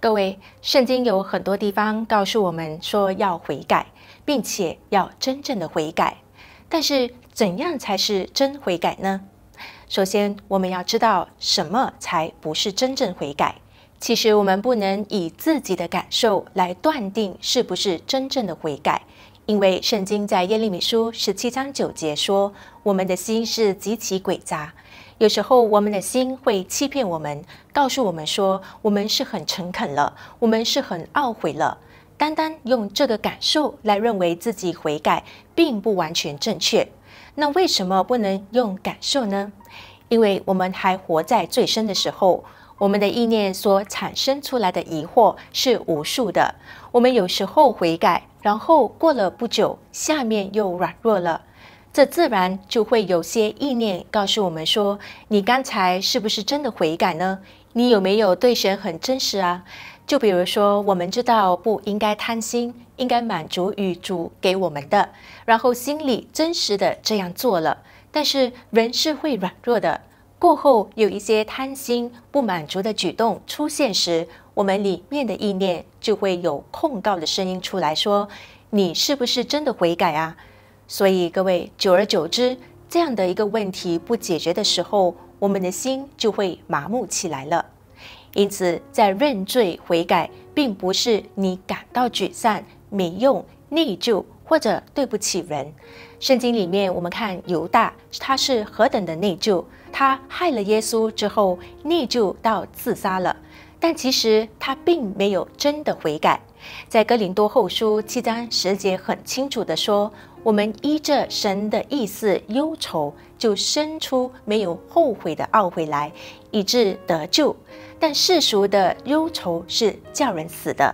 各位，圣经有很多地方告诉我们说要悔改，并且要真正的悔改。但是，怎样才是真悔改呢？首先，我们要知道什么才不是真正悔改。其实，我们不能以自己的感受来断定是不是真正的悔改。因为圣经在耶利米书十七章九节说：“我们的心是极其诡诈，有时候我们的心会欺骗我们，告诉我们说我们是很诚恳了，我们是很懊悔了。单单用这个感受来认为自己悔改，并不完全正确。那为什么不能用感受呢？因为我们还活在最深的时候，我们的意念所产生出来的疑惑是无数的。我们有时候悔改。”然后过了不久，下面又软弱了，这自然就会有些意念告诉我们说：“你刚才是不是真的悔改呢？你有没有对神很真实啊？”就比如说，我们知道不应该贪心，应该满足与主给我们的，然后心里真实的这样做了，但是人是会软弱的。过后有一些贪心不满足的举动出现时，我们里面的意念就会有控告的声音出来说：“你是不是真的悔改啊？”所以各位，久而久之，这样的一个问题不解决的时候，我们的心就会麻木起来了。因此，在认罪悔改，并不是你感到沮丧、没用、内疚或者对不起人。圣经里面，我们看犹大他是何等的内疚，他害了耶稣之后，内疚到自杀了。但其实他并没有真的悔改。在哥林多后书七章十节很清楚的说：“我们依着神的意思忧愁，就生出没有后悔的懊悔来，以致得救。但世俗的忧愁是叫人死的。”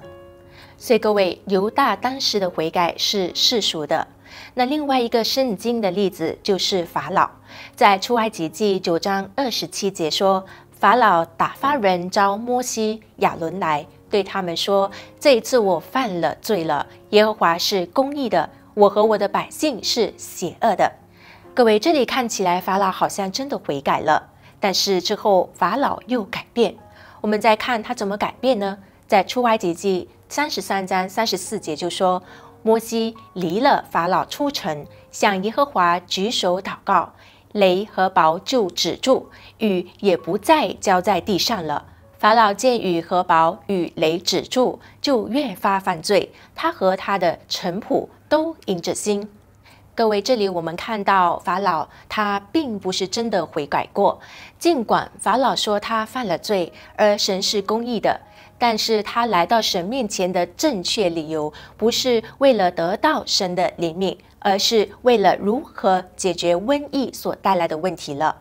所以各位，犹大当时的悔改是世俗的。那另外一个圣经的例子就是法老，在出埃及记九章二十七节说：“法老打发人招摩西、亚伦来，对他们说：这一次我犯了罪了，耶和华是公义的，我和我的百姓是邪恶的。”各位，这里看起来法老好像真的悔改了，但是之后法老又改变。我们再看他怎么改变呢？在出埃及记三十三章三十四节就说。摩西离了法老出城，向耶和华举手祷告，雷和雹就止住，雨也不再浇在地上了。法老见雨和雹、与雷止住，就越发犯罪，他和他的臣仆都隐着心。各位，这里我们看到法老，他并不是真的悔改过，尽管法老说他犯了罪，而神是公义的。但是他来到神面前的正确理由，不是为了得到神的怜悯，而是为了如何解决瘟疫所带来的问题了。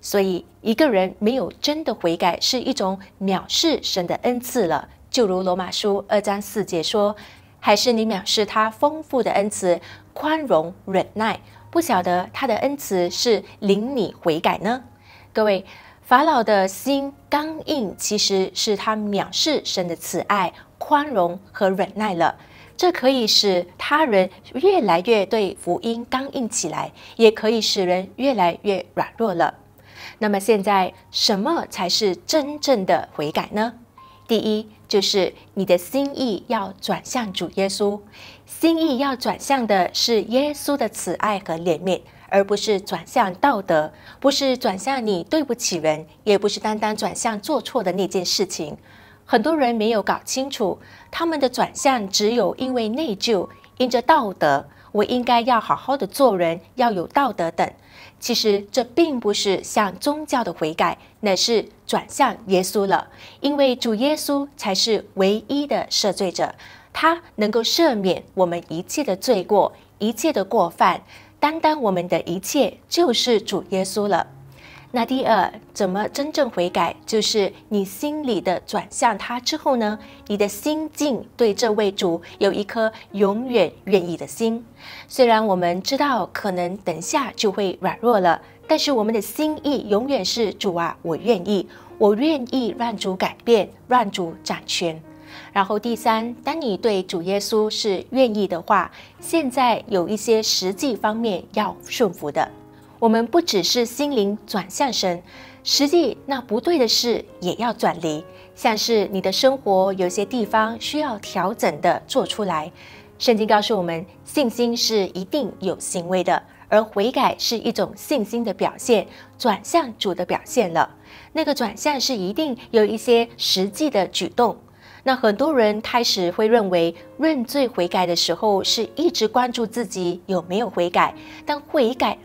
所以，一个人没有真的悔改，是一种藐视神的恩赐了。就如罗马书二章四节说：“还是你藐视他丰富的恩慈、宽容、忍耐，不晓得他的恩慈是领你悔改呢？”各位。法老的心刚硬，其实是他藐视神的慈爱、宽容和忍耐了。这可以使他人越来越对福音刚硬起来，也可以使人越来越软弱了。那么，现在什么才是真正的悔改呢？第一，就是你的心意要转向主耶稣，心意要转向的是耶稣的慈爱和怜悯。而不是转向道德，不是转向你对不起人，也不是单单转向做错的那件事情。很多人没有搞清楚，他们的转向只有因为内疚，因着道德，我应该要好好的做人，要有道德等。其实这并不是向宗教的悔改，乃是转向耶稣了，因为主耶稣才是唯一的赦罪者，他能够赦免我们一切的罪过，一切的过犯。担当我们的一切就是主耶稣了。那第二，怎么真正悔改，就是你心里的转向他之后呢？你的心境对这位主有一颗永远愿意的心。虽然我们知道可能等下就会软弱了，但是我们的心意永远是主啊，我愿意，我愿意让主改变，让主掌权。然后第三，当你对主耶稣是愿意的话，现在有一些实际方面要顺服的。我们不只是心灵转向神，实际那不对的事也要转离，像是你的生活有些地方需要调整的做出来。圣经告诉我们，信心是一定有行为的，而悔改是一种信心的表现，转向主的表现了。那个转向是一定有一些实际的举动。那很多人开始会认为认罪悔改的时候是一直关注自己有没有悔改，但悔改，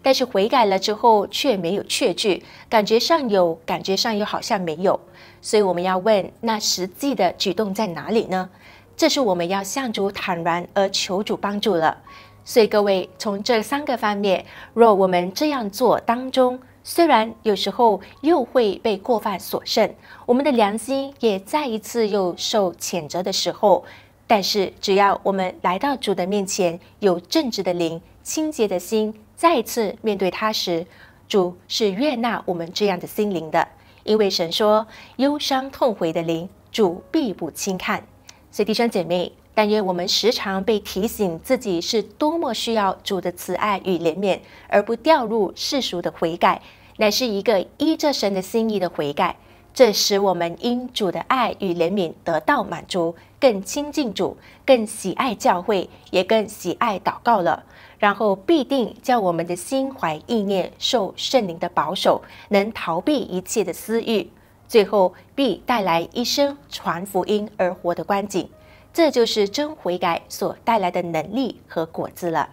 但是悔改了之后却没有确据，感觉上有感觉上又好像没有，所以我们要问那实际的举动在哪里呢？这是我们要向主坦然而求主帮助了。所以各位从这三个方面，若我们这样做当中。虽然有时候又会被过犯所胜，我们的良心也再一次又受谴责的时候，但是只要我们来到主的面前，有正直的灵、清洁的心，再一次面对他时，主是悦纳我们这样的心灵的，因为神说：“忧伤痛悔的灵，主必不轻看。”所以弟兄姐妹。但愿我们时常被提醒自己是多么需要主的慈爱与怜悯，而不掉入世俗的悔改，乃是一个依着神的心意的悔改。这使我们因主的爱与怜悯得到满足，更亲近主，更喜爱教会，也更喜爱祷告了。然后必定叫我们的心怀意念受圣灵的保守，能逃避一切的私欲。最后必带来一生传福音而活的光景。这就是真悔改所带来的能力和果子了。